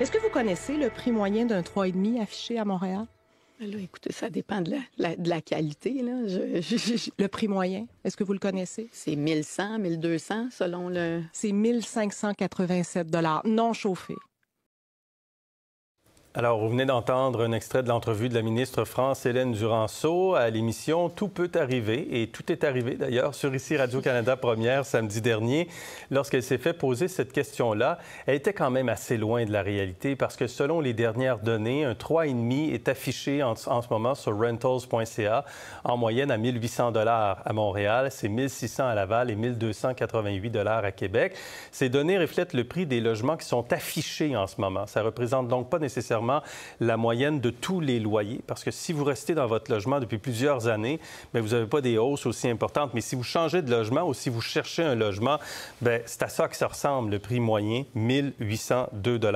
Est-ce que vous connaissez le prix moyen d'un 3,5 affiché à Montréal? Ben écoutez, ça dépend de la, qualité. Le prix moyen, est-ce que vous le connaissez? C'est 1100, 1200 selon le... C'est 1587 dollars non chauffés. Alors, vous venez d'entendre un extrait de l'entrevue de la ministre France-Hélène Duranceau à l'émission Tout peut arriver, et tout est arrivé d'ailleurs sur ici Radio-Canada Première samedi dernier, lorsqu'elle s'est fait poser cette question-là. Elle était quand même assez loin de la réalité parce que selon les dernières données, un 3,5 est affiché en, ce moment sur rentals.ca en moyenne à 1800 dollars à Montréal, c'est 1600 à Laval et 1288 dollars à Québec. Ces données reflètent le prix des logements qui sont affichés en ce moment. Ça représente donc pas nécessairement la moyenne de tous les loyers, parce que si vous restez dans votre logement depuis plusieurs années, mais ben, vous n'avez pas des hausses aussi importantes. Mais si vous changez de logement ou si vous cherchez un logement, ben, c'est à ça que ça ressemble, le prix moyen, 1802